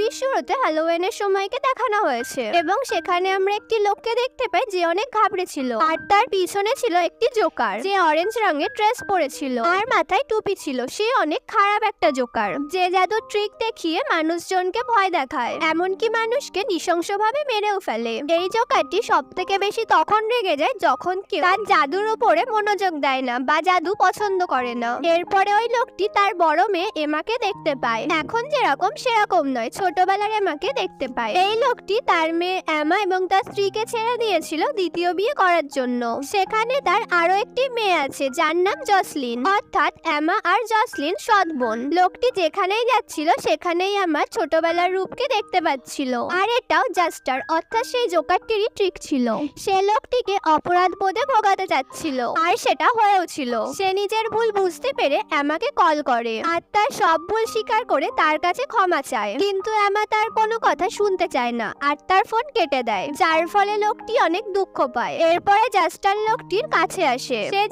মুভির হ্যালোয়েনের সময়কে দেখানো হয়েছে এবং সেখানে আমরা একটি লোককে দেখতে পাই যে অনেক ঘাবড়ে ছিল আর তার পিছনে ছিল একটি জোকার যে অরেঞ্জ রঙের ড্রেস পরেছিল আর মাথায় টুপি ছিল সে অনেক খারাপ একটা জোকার যে জাদুর ট্রিক দেখিয়ে মানুষজনকে ভয় দেখায় এমনকি মানুষকে নৃশংসভাবে মেরেও ফেলে এই জোকারটি সব থেকে বেশি তখন রেগে যায় যখন কেউ তার জাদুর উপরে মনোযোগ দেয় না বা জাদু পছন্দ করে না এরপরে ওই লোকটি তার বড় মেয়ে এমাকে দেখতে পায় এখন যেরকম সেরকম নয় ছোটবেলার এমাকে দেখতে পায় এই লোকটি তার মেয়ে এমা এবং তার স্ত্রীকে ছেড়ে দিয়েছিল দ্বিতীয় বিয়ে করার জন্য সেখানে তার আরো একটি মেয়ে আছে যার নাম জসলিন অর্থাৎ অ্যামা আর জসলিন সৎ বোন লোকটি যেখানেই যাচ্ছিল সেখানেই আমার ছোটবেলার রূপকে দেখতে পাচ্ছিল আর এটাও জাস্টার অর্থাৎ সেই জোকারটিরই ট্রিক ছিল সে লোকটিকে অপরাধ বোধে ভোগাতে চাচ্ছিল আর সেটা হয়েও ছিল সে নিজের ভুল বুঝতে পেরে এমাকে কল করে আর তার সব ভুল স্বীকার করে তার কাছে ক্ষমা চায় কিন্তু আমা তার কোনো কথা শুনতে চায় না আর তার ফোন কেটে দেয় যার ফলে লোকটি অনেক দুঃখ পায় এরপরে জাস্টার লোকটির কাছে আসে সে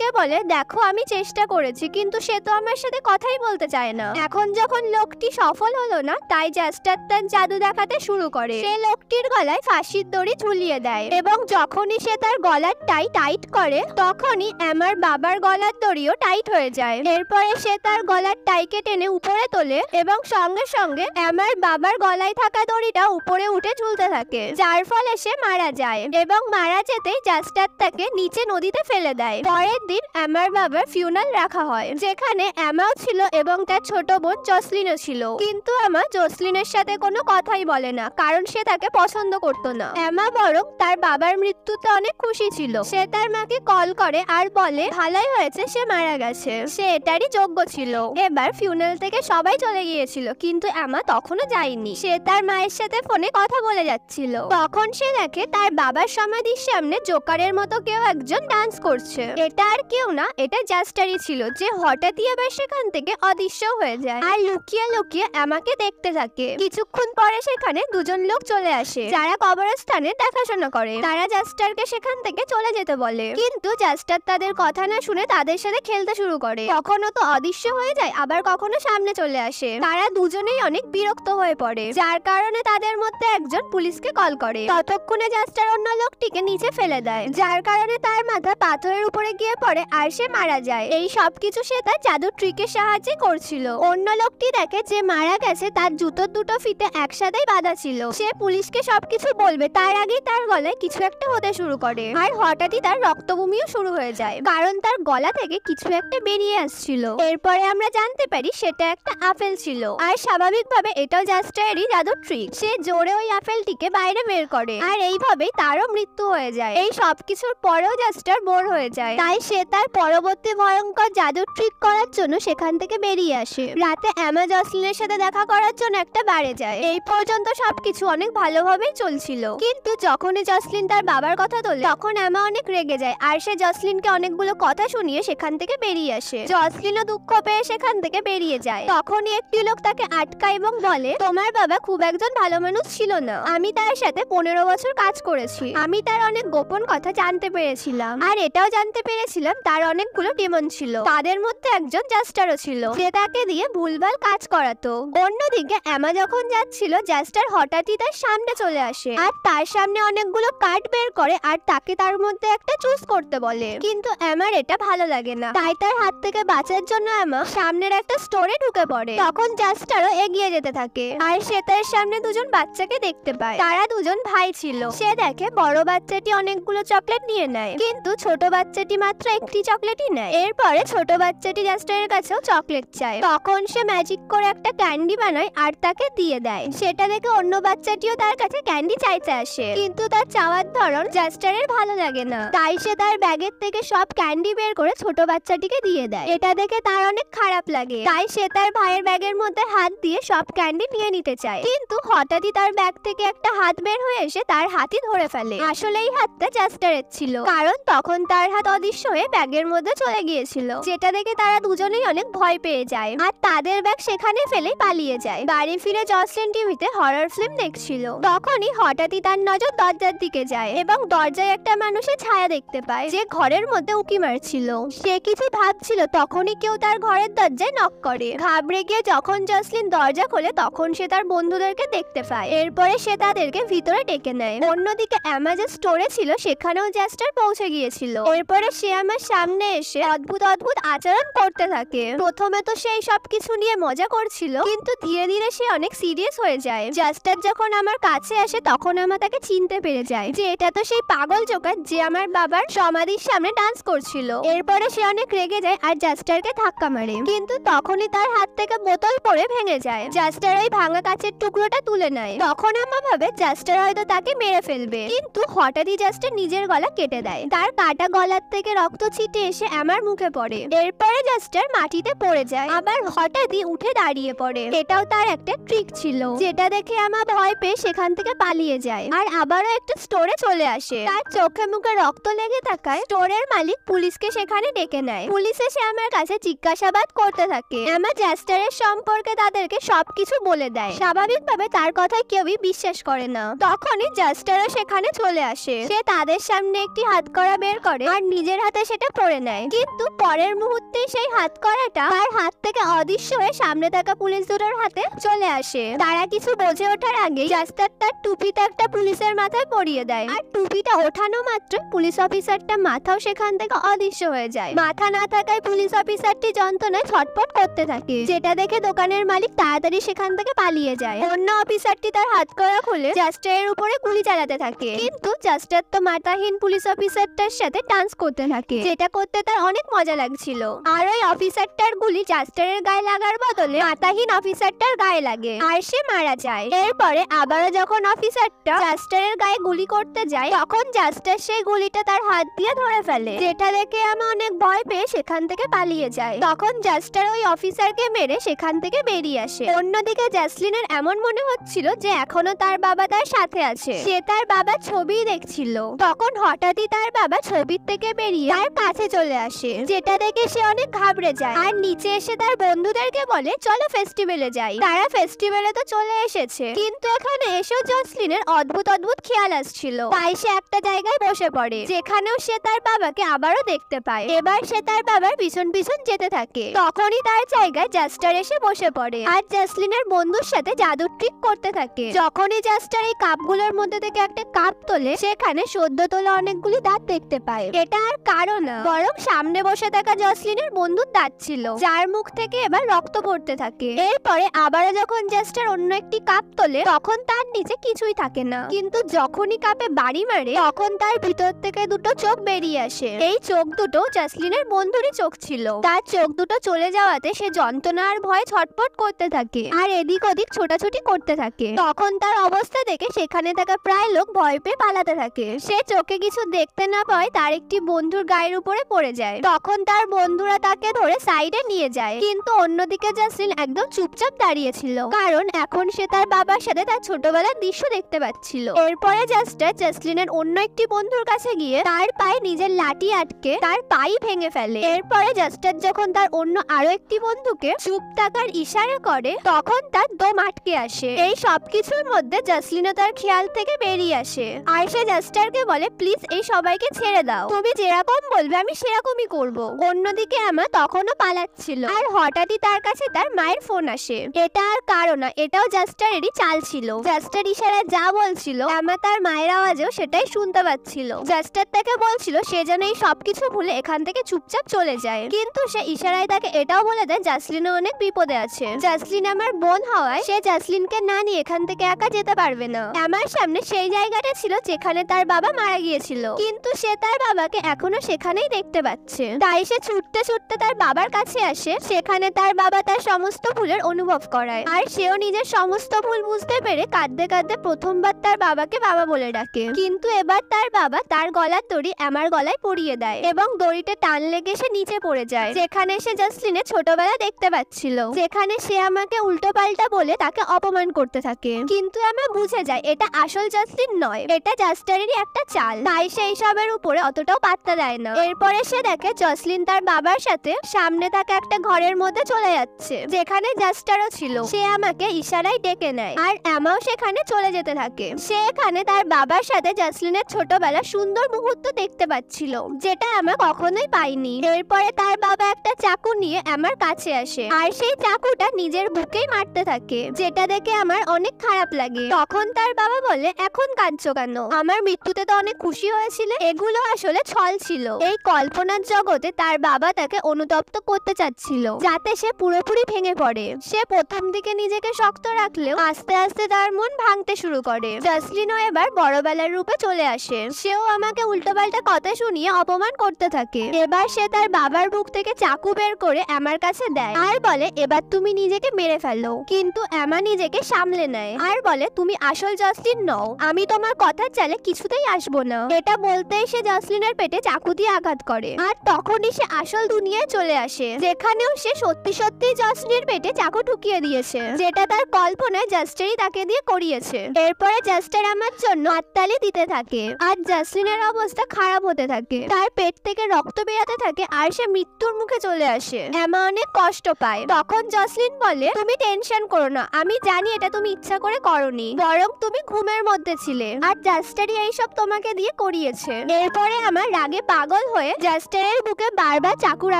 কে বলে দেখো আমি চেষ্টা করেছি কিন্তু সে তো আমার সাথে কথাই বলতে চায় না এখন যখন লোকটি সফল হলো না তাই জাস্টার তার জাদু দেখাতে শুরু করে সে লোকটির গলায় ফাঁসির দড়ি ঝুলিয়ে দেয় এবং যখনই সে তার গলার টাই টাইট করে তখনই আমার বাবার গলার দড়িও টাইট হয়ে যায় এরপরে সে তার গলার টাইকে টেনে উপরে তোলে এবং সঙ্গে সঙ্গে আমার তার বাবার গলায় থাকা দড়িটা উপরে উঠে ঝুলতে থাকে যার ফলে সে মারা যায় এবং মারা যেতেই জাস্টার তাকে নিচে নদীতে ফেলে দেয় পরের দিন আমার বাবার ফিউনাল রাখা হয় যেখানে অ্যামাও ছিল এবং তার ছোট বোন জসলিনও ছিল কিন্তু আমা জসলিনের সাথে কোনো কথাই বলে না কারণ সে তাকে পছন্দ করতো না অ্যামা বরং তার বাবার মৃত্যুতে অনেক খুশি ছিল সে তার মাকে কল করে আর বলে ভালাই হয়েছে সে মারা গেছে সে এটারই যোগ্য ছিল এবার ফিউনাল থেকে সবাই চলে গিয়েছিল কিন্তু অ্যামা তখন এখনো যায়নি সে তার মায়ের সাথে ফোনে কথা বলে যাচ্ছিল তখন সে দেখে তার বাবার সমাধির সামনে জোকারের মতো কেউ একজন ডান্স করছে এটা আর কেউ না এটা জাস্টারই ছিল যে হঠাৎই আবার সেখান থেকে অদৃশ্য হয়ে যায় আর লুকিয়ে লুকিয়ে আমাকে দেখতে থাকে কিছুক্ষণ পরে সেখানে দুজন লোক চলে আসে যারা কবরস্থানে দেখাশোনা করে তারা জাস্টারকে সেখান থেকে চলে যেতে বলে কিন্তু জাস্টার তাদের কথা না শুনে তাদের সাথে খেলতে শুরু করে কখনো তো অদৃশ্য হয়ে যায় আবার কখনো সামনে চলে আসে তারা দুজনেই অনেক বিরক্ত আহত হয়ে পড়ে যার কারণে তাদের মধ্যে একজন পুলিশকে কল করে ততক্ষণে জাস্টার অন্য লোকটিকে নিচে ফেলে দেয় যার কারণে তার মাথা পাথরের উপরে গিয়ে পড়ে আর সে মারা যায় এই সবকিছু সে তার জাদু ট্রিকের সাহায্যে করছিল অন্য লোকটি দেখে যে মারা গেছে তার জুতোর দুটো ফিতে একসাথেই বাঁধা ছিল সে পুলিশকে সবকিছু বলবে তার আগেই তার গলায় কিছু একটা হতে শুরু করে আর হঠাৎই তার রক্তভূমিও শুরু হয়ে যায় কারণ তার গলা থেকে কিছু একটা বেরিয়ে আসছিল এরপরে আমরা জানতে পারি সেটা একটা আপেল ছিল আর স্বাভাবিকভাবে এটা এটাও জাস্ট এরই জাদু ট্রিক সে জোরে ওই আপেলটিকে বাইরে বের করে আর এইভাবেই তারও মৃত্যু হয়ে যায় এই সবকিছুর পরেও জাস্টার বোর হয়ে যায় তাই সে তার পরবর্তী ভয়ঙ্কর জাদু ট্রিক করার জন্য সেখান থেকে বেরিয়ে আসে রাতে অ্যামাজসলিনের সাথে দেখা করার জন্য একটা বাড়ে যায় এই পর্যন্ত সবকিছু অনেক ভালোভাবেই চলছিল কিন্তু যখনই জসলিন তার বাবার কথা তোলে তখন অ্যামা অনেক রেগে যায় আর সে জসলিনকে অনেকগুলো কথা শুনিয়ে সেখান থেকে বেরিয়ে আসে জসলিনও দুঃখ পেয়ে সেখান থেকে বেরিয়ে যায় তখনই একটি লোক তাকে আটকায় এবং বলে বলে তোমার বাবা খুব একজন ভালো মানুষ ছিল না আমি তার সাথে পনেরো বছর কাজ করেছি আমি তার অনেক গোপন কথা জানতে পেরেছিলাম আর এটাও জানতে পেরেছিলাম তার অনেকগুলো ডিমন ছিল তাদের মধ্যে একজন জাস্টারও ছিল যে তাকে দিয়ে ভুলভাল কাজ করাতো অন্যদিকে অ্যামা যখন যাচ্ছিল জাস্টার হঠাৎই তার সামনে চলে আসে আর তার সামনে অনেকগুলো কার্ড বের করে আর তাকে তার মধ্যে একটা চুজ করতে বলে কিন্তু অ্যামার এটা ভালো লাগে না তাই তার হাত থেকে বাঁচার জন্য অ্যামা সামনের একটা স্টোরে ঢুকে পড়ে তখন জাস্টারও এগিয়ে যেতে থাকে থাকে আর সে তার সামনে দুজন বাচ্চাকে দেখতে পায় তারা দুজন ভাই ছিল সে দেখে বড় বাচ্চাটি অনেকগুলো চকলেট নিয়ে নেয় কিন্তু ছোট বাচ্চাটি মাত্র একটি চকলেটই নেয় এরপরে ছোট বাচ্চাটি জাস্টারের কাছেও চকলেট চায় তখন সে ম্যাজিক করে একটা ক্যান্ডি বানায় আর তাকে দিয়ে দেয় সেটা দেখে অন্য বাচ্চাটিও তার কাছে ক্যান্ডি চাইতে আসে কিন্তু তার চাওয়ার ধরন জাস্টারের ভালো লাগে না তাই সে তার ব্যাগের থেকে সব ক্যান্ডি বের করে ছোট বাচ্চাটিকে দিয়ে দেয় এটা দেখে তার অনেক খারাপ লাগে তাই সে তার ভাইয়ের ব্যাগের মধ্যে হাত দিয়ে সব ক্যান্ডি নিয়ে নিতে চায় কিন্তু হঠাৎই তার ব্যাগ থেকে একটা হাত বের হয়ে এসে তার হাতি ধরে ফেলে আসলে এই হাতটা জাস্টারের ছিল কারণ তখন তার হাত অদৃশ্য হয়ে ব্যাগের মধ্যে চলে গিয়েছিল যেটা দেখে তারা দুজনেই অনেক ভয় পেয়ে যায় আর তাদের ব্যাগ সেখানে ফেলে পালিয়ে যায় বাড়ি ফিরে জসলিন টিভিতে হরর ফিল্ম দেখছিল তখনই হঠাৎই তার নজর দরজার দিকে যায় এবং দরজায় একটা মানুষের ছায়া দেখতে পায় যে ঘরের মধ্যে উকি মারছিল সে কিছু ভাবছিল তখনই কেউ তার ঘরের দরজায় নক করে ঘাবড়ে গিয়ে যখন জসলিন দরজা খোলে তখন তখন সে তার বন্ধুদেরকে দেখতে পায় এরপরে সে তাদেরকে ভিতরে ডেকে নেয় অন্যদিকে অ্যামাজন স্টোরে ছিল সেখানেও জ্যাস্টার পৌঁছে গিয়েছিল এরপরে সে আমার সামনে এসে অদ্ভুত অদ্ভুত আচরণ করতে থাকে প্রথমে তো সেই সব কিছু নিয়ে মজা করছিল কিন্তু ধীরে ধীরে সে অনেক সিরিয়াস হয়ে যায় জাস্টার যখন আমার কাছে আসে তখন আমার তাকে চিনতে পেরে যায় যে এটা তো সেই পাগল জোকার যে আমার বাবার সমাধির সামনে ডান্স করছিল এরপরে সে অনেক রেগে যায় আর জাস্টারকে ধাক্কা মারে কিন্তু তখনই তার হাত থেকে বোতল পরে ভেঙে যায় জাস্টার ওই ভাঙা কাচের টুকরোটা তুলে নেয় তখন আম্মা ভাবে জাস্টার হয়তো তাকে মেরে ফেলবে কিন্তু হঠাৎই জাস্টার নিজের গলা কেটে দেয় তার কাটা গলার থেকে রক্ত ছিটে এসে আমার মুখে পড়ে এরপরে জাস্টার মাটিতে পড়ে যায় আবার হঠাৎই উঠে দাঁড়িয়ে পড়ে এটাও তার একটা ট্রিক ছিল যেটা দেখে আমার ভয় পেয়ে সেখান থেকে পালিয়ে যায় আর আবারও একটা স্টোরে চলে আসে তার চোখে মুখে রক্ত লেগে থাকায় স্টোরের মালিক পুলিশকে সেখানে ডেকে নেয় পুলিশে সে আমার কাছে জিজ্ঞাসাবাদ করতে থাকে আমার জাস্টারের সম্পর্কে তাদেরকে সবকিছু বলে দেয় স্বাভাবিকভাবে তার কথা কেউই বিশ্বাস করে না তখনই জাস্টারও সেখানে চলে আসে সে তাদের সামনে একটি হাত করা বের করে আর নিজের হাতে সেটা পরে নেয় কিন্তু পরের মুহূর্তে সেই হাত করাটা তার হাত থেকে অদৃশ্য হয়ে সামনে থাকা পুলিশ দুটোর হাতে চলে আসে তারা কিছু বোঝে ওঠার আগে জাস্টার তার টুপিতে একটা পুলিশের মাথায় পরিয়ে দেয় আর টুপিটা ওঠানো মাত্র পুলিশ অফিসারটা মাথাও সেখান থেকে অদৃশ্য হয়ে যায় মাথা না থাকায় পুলিশ অফিসারটি যন্ত্রণায় ছটপট করতে থাকে যেটা দেখে দোকানের মালিক তাড়াতাড়ি সেখান থেকে পালিয়ে যায় অন্য অফিসারটি তার হাত করা খুলে জাস্টারের উপরে গুলি চালাতে থাকে কিন্তু জাস্টার তো মাতাহীন পুলিশ অফিসারটার সাথে ডান্স করতে থাকে যেটা করতে তার অনেক মজা লাগছিল আর ওই অফিসারটার গুলি জাস্টারের গায়ে লাগার বদলে মাতাহীন অফিসারটার গায়ে লাগে আর সে মারা যায় এরপরে আবারও যখন অফিসারটা জাস্টারের গায়ে গুলি করতে যায় তখন জাস্টার সেই গুলিটা তার হাত দিয়ে ধরে ফেলে যেটা দেখে আমি অনেক ভয় পেয়ে সেখান থেকে পালিয়ে যায় তখন জাস্টার ওই অফিসারকে মেরে সেখান থেকে বেরিয়ে আসে অন্যদিকে দেখে জ্যাসলিনের এমন মনে হচ্ছিল যে এখনো তার বাবা তার সাথে আছে সে তার বাবা ছবি দেখছিল তখন হঠাৎই তার বাবা ছবির থেকে বেরিয়ে তার কাছে চলে আসে যেটা দেখে সে অনেক ঘাবড়ে যায় আর নিচে এসে তার বন্ধুদেরকে বলে চলো ফেস্টিভ্যালে যাই তারা ফেস্টিভ্যালে তো চলে এসেছে কিন্তু এখানে এসেও জ্যাসলিনের অদ্ভুত অদ্ভুত খেয়াল আসছিল তাই সে একটা জায়গায় বসে পড়ে যেখানেও সে তার বাবাকে আবারও দেখতে পায় এবার সে তার বাবার পিছন পিছন যেতে থাকে তখনই তার জায়গায় জাস্টার এসে বসে পড়ে আর জ্যাসলিনের বন্ধুর সাথে জাদু ট্রিক করতে থাকে যখনই জাস্টার এই কাপগুলোর মধ্যে থেকে একটা কাপ তোলে সেখানে সদ্য তোলা অনেকগুলি দাঁত দেখতে পায় এটা আর কারো না বরং সামনে বসে থাকা জসলিনের বন্ধুর দাঁত ছিল যার মুখ থেকে এবার রক্ত পড়তে থাকে এরপরে আবারও যখন জাস্টার অন্য একটি কাপ তোলে তখন তার নিচে কিছুই থাকে না কিন্তু যখনই কাপে বাড়ি মারে তখন তার ভিতর থেকে দুটো চোখ বেরিয়ে আসে এই চোখ দুটো জাসলিনের বন্ধুরই চোখ ছিল তার চোখ দুটো চলে যাওয়াতে সে যন্ত্রণা আর ভয় ছটপট করতে থাকে আর এদিক ওদিক ছোটাছুটি করতে থাকে তখন তার অবস্থা দেখে সেখানে থাকা প্রায় লোক ভয় পেয়ে পালাতে থাকে সে চোখে কিছু দেখতে না পায় তার একটি বন্ধুর গায়ের উপরে পড়ে যায় তখন তার বন্ধুরা তাকে ধরে সাইডে নিয়ে যায় কিন্তু অন্যদিকে জাসলিন একদম চুপচাপ দাঁড়িয়েছিল কারণ এখন সে তার বাবার সাথে তার ছোটবেলার দৃশ্য দেখতে পাচ্ছিল এরপরে জাস্টার জাসলিনের অন্য একটি বন্ধুর কাছে গিয়ে তার পায়ে নিজের লাঠি আটকে তার পাই ভেঙে ফেলে এরপরে জাস্টার যখন তার অন্য আরো একটি বন্ধুকে চুপ থাকার ইশারা করে তখন তার দম আটকে আসে এই সব কিছুর মধ্যে জাসলিনও তার খেয়াল থেকে বেরিয়ে আসে সে জাস্টারকে বলে প্লিজ এই সবাইকে ছেড়ে দাও তুমি যেরকম বলবে আমি সেরকমই করব অন্যদিকে আমার তখনও পালাচ্ছিল আর হঠাৎই তার কাছে তার মায়ের ফোন আসে এটা আর কারো না এটাও জাস্টারেরই চাল ছিল জাস্টার ইশারা যা বলছিল আমার তার মায়ের আওয়াজেও সেটাই শুনতে পাচ্ছিল জাস্টার তাকে বলছিল সে যেন এই সবকিছু ভুলে এখান থেকে চুপচাপ চলে যায় কিন্তু সে ইশারায় তাকে এটাও বলে দেয় জাসলিনও অনেক বিপদে আছে জাসলিন আমার বোন ফোন হওয়ায় সে জ্যাসলিনকে না নিয়ে এখান থেকে একা যেতে পারবে না আমার সামনে সেই জায়গাটা ছিল যেখানে তার বাবা মারা গিয়েছিল কিন্তু সে তার বাবাকে এখনো সেখানেই দেখতে পাচ্ছে তাই সে ছুটতে ছুটতে তার বাবার কাছে আসে সেখানে তার বাবা তার সমস্ত ভুলের অনুভব করায় আর সেও নিজের সমস্ত ভুল বুঝতে পেরে কাঁদতে কাঁদতে প্রথমবার তার বাবাকে বাবা বলে ডাকে কিন্তু এবার তার বাবা তার গলার দড়ি আমার গলায় পরিয়ে দেয় এবং দড়িতে টান লেগে সে নিচে পড়ে যায় যেখানে সে জাসলিনে ছোটবেলা দেখতে পাচ্ছিল যেখানে সে আমাকে উল্টো পাল্টা বলে তাকে অপমান করতে থাকে কিন্তু আমরা বুঝে যাই এটা আসল জাস্টিন নয় এটা জাস্টারেরই একটা চাল তাই সে এইসবের উপরে অতটাও পাত্তা দেয় না এরপরে সে দেখে জসলিন তার বাবার সাথে সামনে তাকে একটা ঘরের মধ্যে চলে যাচ্ছে যেখানে জাস্টারও ছিল সে আমাকে ইশারায় ডেকে নেয় আর এমাও সেখানে চলে যেতে থাকে সে এখানে তার বাবার সাথে জাসলিনের ছোটবেলা সুন্দর মুহূর্ত দেখতে পাচ্ছিল যেটা আমরা কখনোই পাইনি এরপরে তার বাবা একটা চাকু নিয়ে আমার কাছে আসে আর সেই চাকুটা নিজের বুকেই মারতে করতে থাকে যেটা দেখে আমার অনেক খারাপ লাগে তখন তার বাবা বলে এখন কাঁদছো কেন আমার মৃত্যুতে তো অনেক খুশি হয়েছিল এগুলো আসলে ছল ছিল এই কল্পনার জগতে তার বাবা তাকে অনুতপ্ত করতে চাচ্ছিল যাতে সে পুরোপুরি ভেঙে পড়ে সে প্রথম দিকে নিজেকে শক্ত রাখলেও আস্তে আস্তে তার মন ভাঙতে শুরু করে জাসলিনও এবার বড়বেলার রূপে চলে আসে সেও আমাকে উল্টোপাল্টা কথা শুনিয়ে অপমান করতে থাকে এবার সে তার বাবার বুক থেকে চাকু বের করে আমার কাছে দেয় আর বলে এবার তুমি নিজেকে মেরে ফেলো কিন্তু অ্যামা নিজেকে সামলে নেয় আর বলে তুমি আসল জাসলিন নও আমি তোমার কথার চালে কিছুতেই আসবো না এটা বলতে সে জাসলিনের পেটে চাকু দিয়ে আঘাত করে আর তখনই সে আসল দুনিয়ায় চলে আসে যেখানেও সে সত্যি সত্যি জাসলিনের পেটে চাকু ঢুকিয়ে দিয়েছে যেটা তার কল্পনায় জাস্টারই তাকে দিয়ে করিয়েছে এরপরে জাস্টার আমার জন্য আত্মালি দিতে থাকে আর জাসলিনের অবস্থা খারাপ হতে থাকে তার পেট থেকে রক্ত বেরাতে থাকে আর সে মৃত্যুর মুখে চলে আসে অ্যামা অনেক কষ্ট পায় তখন জাসলিন বলে তুমি টেনশন টেনশন করো না আমি জানি এটা তুমি ইচ্ছা করে করনি বরং তুমি ঘুমের মধ্যে ছিলে আর জাস্টারি এইসব তোমাকে দিয়ে করিয়েছে এরপরে আমার রাগে পাগল হয়ে জাস্টারের বুকে বারবার চাকুর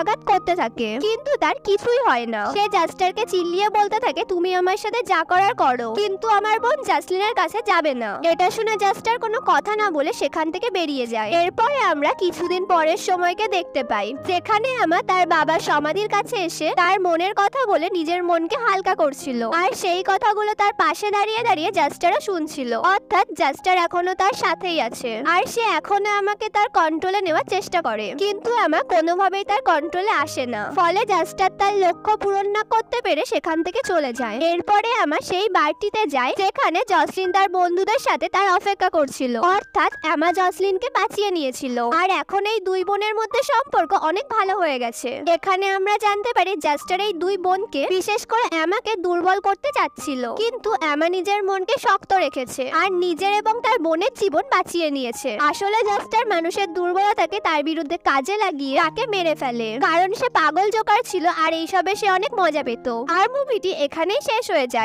আঘাত করতে থাকে কিন্তু তার কিছুই হয় না সে জাস্টারকে চিল্লিয়ে বলতে থাকে তুমি আমার সাথে যা করার করো কিন্তু আমার বোন জাসলিনের কাছে যাবে না এটা শুনে জাস্টার কোনো কথা না বলে সেখান থেকে বেরিয়ে যায় এরপরে আমরা কিছুদিন পরের সময়কে দেখতে পাই যেখানে আমার তার বাবা সমাধির কাছে এসে তার মনের কথা বলে নিজের মনকে হালকা করছে বলছিল আর সেই কথাগুলো তার পাশে দাঁড়িয়ে দাঁড়িয়ে জাস্টারও শুনছিল অর্থাৎ জাস্টার এখনো তার সাথেই আছে আর সে এখনো আমাকে তার কন্ট্রোলে নেওয়ার চেষ্টা করে কিন্তু আমার কোনোভাবেই তার কন্ট্রোলে আসে না ফলে জাস্টার তার লক্ষ্য পূরণ না করতে পেরে সেখান থেকে চলে যায় এরপরে আমার সেই বাড়িতে যায় যেখানে জসলিন তার বন্ধুদের সাথে তার অপেক্ষা করছিল অর্থাৎ অ্যামা জসলিনকে বাঁচিয়ে নিয়েছিল আর এখন এই দুই বোনের মধ্যে সম্পর্ক অনেক ভালো হয়ে গেছে এখানে আমরা জানতে পারি জাস্টার এই দুই বোনকে বিশেষ করে আমাকে দূর দুর্বল করতে চাচ্ছিল কিন্তু অ্যামা নিজের মনকে শক্ত রেখেছে আর নিজের এবং তার বোনের জীবন বাঁচিয়ে নিয়েছে আসলে জাস্টার মানুষের দুর্বলতাকে তার বিরুদ্ধে কাজে লাগিয়ে তাকে মেরে ফেলে কারণ সে পাগল জোকার ছিল আর এইসবে সে অনেক মজা পেত আর মুভিটি এখানেই শেষ হয়ে যায়